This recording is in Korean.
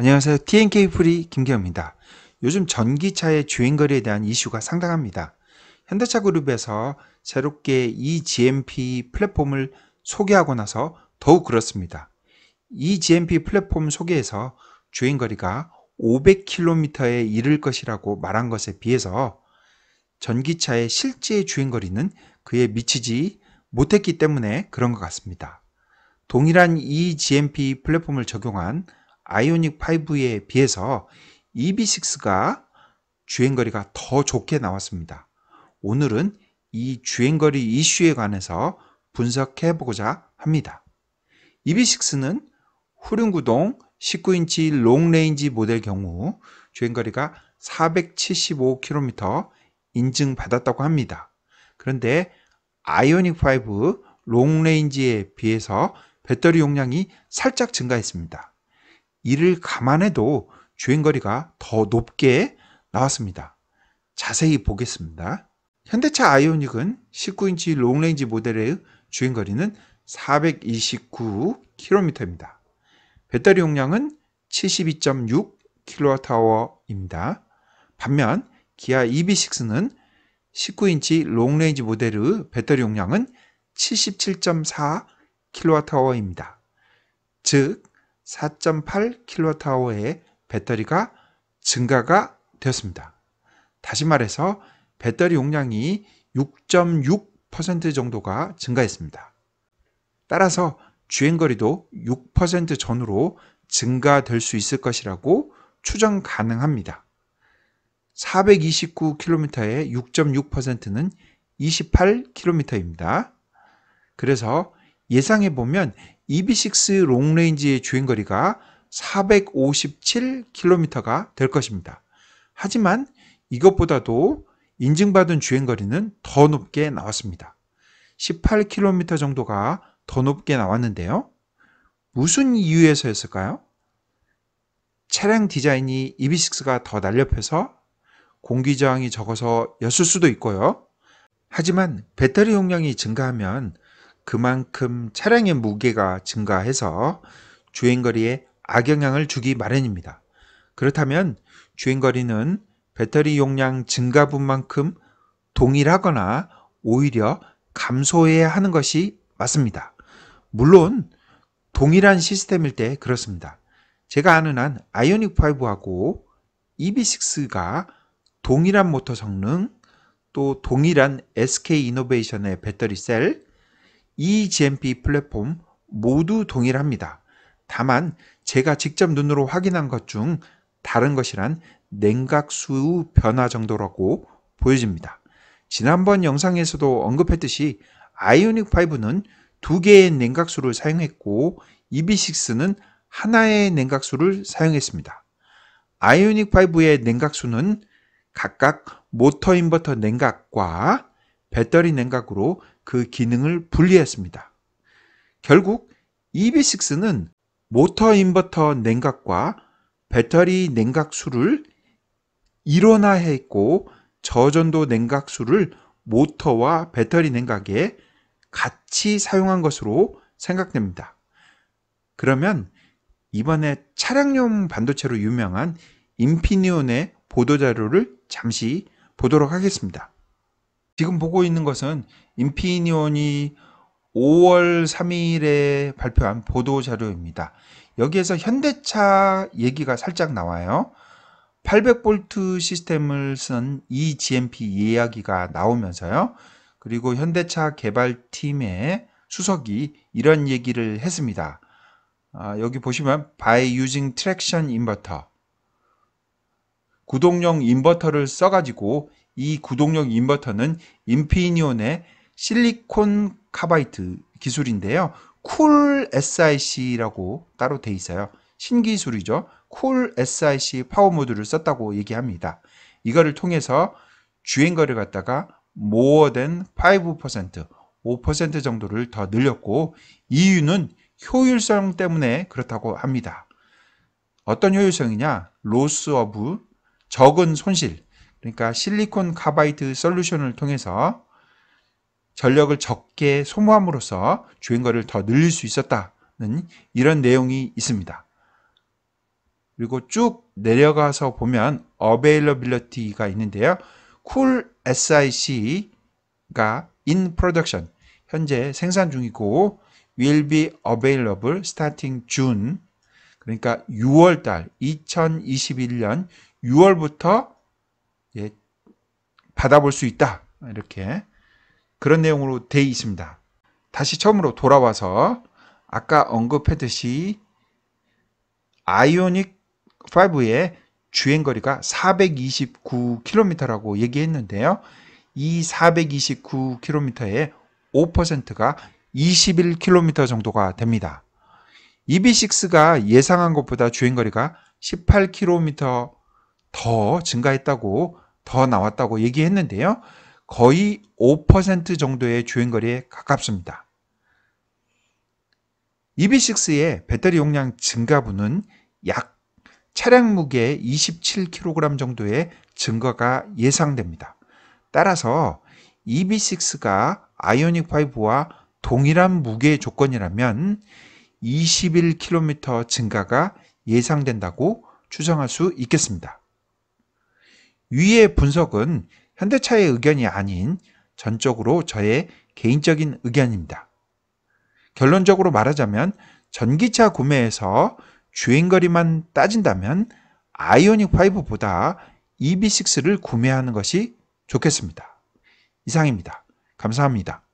안녕하세요. TNK 프리 김기현입니다. 요즘 전기차의 주행거리에 대한 이슈가 상당합니다. 현대차 그룹에서 새롭게 eGMP 플랫폼을 소개하고 나서 더욱 그렇습니다. eGMP 플랫폼 소개에서 주행거리가 500km에 이를 것이라고 말한 것에 비해서 전기차의 실제 주행거리는 그에 미치지 못했기 때문에 그런 것 같습니다. 동일한 eGMP 플랫폼을 적용한 아이오닉 5에 비해서 EB6가 주행거리가 더 좋게 나왔습니다. 오늘은 이 주행거리 이슈에 관해서 분석해 보고자 합니다. EB6는 후륜구동 19인치 롱레인지 모델 경우 주행거리가 475km 인증받았다고 합니다. 그런데 아이오닉5 롱레인지에 비해서 배터리 용량이 살짝 증가했습니다. 이를 감안해도 주행거리가 더 높게 나왔습니다. 자세히 보겠습니다. 현대차 아이오닉은 19인치 롱레인지 모델의 주행거리는 429km입니다. 배터리 용량은 72.6kWh입니다. 반면 기아 EV6는 19인치 롱레인지 모델의 배터리 용량은 77.4kWh입니다. 즉 4.8kWh의 배터리가 증가가 되었습니다. 다시 말해서 배터리 용량이 6.6% 정도가 증가했습니다. 따라서 주행거리도 6% 전후로 증가될 수 있을 것이라고 추정 가능합니다. 429km의 6.6%는 28km입니다. 그래서 예상해 보면 EB6 롱레인지의 주행거리가 457km가 될 것입니다. 하지만 이것보다도 인증받은 주행거리는 더 높게 나왔습니다. 18km 정도가 더 높게 나왔는데요. 무슨 이유에서 였을까요? 차량 디자인이 EB6가 더 날렵해서 공기저항이 적어서였을 수도 있고요. 하지만 배터리 용량이 증가하면 그만큼 차량의 무게가 증가해서 주행거리에 악영향을 주기 마련입니다. 그렇다면 주행거리는 배터리 용량 증가분만큼 동일하거나 오히려 감소해야 하는 것이 맞습니다. 물론 동일한 시스템일 때 그렇습니다. 제가 아는 한 아이오닉 5하고 EB6가 동일한 모터 성능, 또 동일한 SK 이노베이션의 배터리 셀, EGMP 플랫폼 모두 동일합니다. 다만 제가 직접 눈으로 확인한 것 중 다른 것이란 냉각수 변화 정도라고 보여집니다. 지난번 영상에서도 언급했듯이 아이오닉 5는 두 개의 냉각수를 사용했고 EB6는 하나의 냉각수를 사용했습니다. 아이오닉 5의 냉각수는 각각 모터 인버터 냉각과 배터리 냉각으로 그 기능을 분리했습니다. 결국 EB6는 모터 인버터 냉각과 배터리 냉각수를 일원화했고 저전도 냉각수를 모터와 배터리 냉각에 같이 사용한 것으로 생각됩니다. 그러면 이번에 차량용 반도체로 유명한 인피니온의 보도자료를 잠시 보도록 하겠습니다. 지금 보고 있는 것은 인피니온이 5월 3일에 발표한 보도 자료입니다. 여기에서 현대차 얘기가 살짝 나와요. 800V 시스템을 쓴 EGMP 이야기가 나오면서요. 그리고 현대차 개발팀의 수석이 이런 얘기를 했습니다. 아, 여기 보시면 by using traction inverter 구동용 인버터를 써가지고 이 구동력 인버터는 인피니온의 실리콘 카바이트 기술인데요. 쿨 SIC라고 따로 돼 있어요. 신기술이죠. 쿨 SIC 파워 모듈을 썼다고 얘기합니다. 이거를 통해서 주행거리를 갖다가 모어된 5% 5% 정도를 더 늘렸고 이유는 효율성 때문에 그렇다고 합니다. 어떤 효율성이냐? 로스 어브 적은 손실 그러니까 실리콘 카바이드 솔루션을 통해서 전력을 적게 소모함으로써 주행거리를 더 늘릴 수 있었다는 이런 내용이 있습니다. 그리고 쭉 내려가서 보면 어베일러빌리티가 있는데요. 쿨 SIC가 in production 현재 생산 중이고 will be available starting June 그러니까 6월 달 2021년 6월부터 받아볼 수 있다. 이렇게 그런 내용으로 돼 있습니다. 다시 처음으로 돌아와서 아까 언급했듯이 아이오닉 5의 주행거리가 429km라고 얘기했는데요. 이 429km의 5%가 21km 정도가 됩니다. EB6가 예상한 것보다 주행거리가 18km 더 증가했다고 더 나왔다고 얘기했는데요. 거의 5% 정도의 주행거리에 가깝습니다. EV6의 배터리 용량 증가분은 약 차량 무게 27kg 정도의 증가가 예상됩니다. 따라서 EB6가 아이오닉 5와 동일한 무게 조건이라면 21km 증가가 예상된다고 추정할 수 있겠습니다. 위의 분석은 현대차의 의견이 아닌 전적으로 저의 개인적인 의견입니다. 결론적으로 말하자면 전기차 구매에서 주행거리만 따진다면 아이오닉 5보다 EB6를 구매하는 것이 좋겠습니다. 이상입니다. 감사합니다.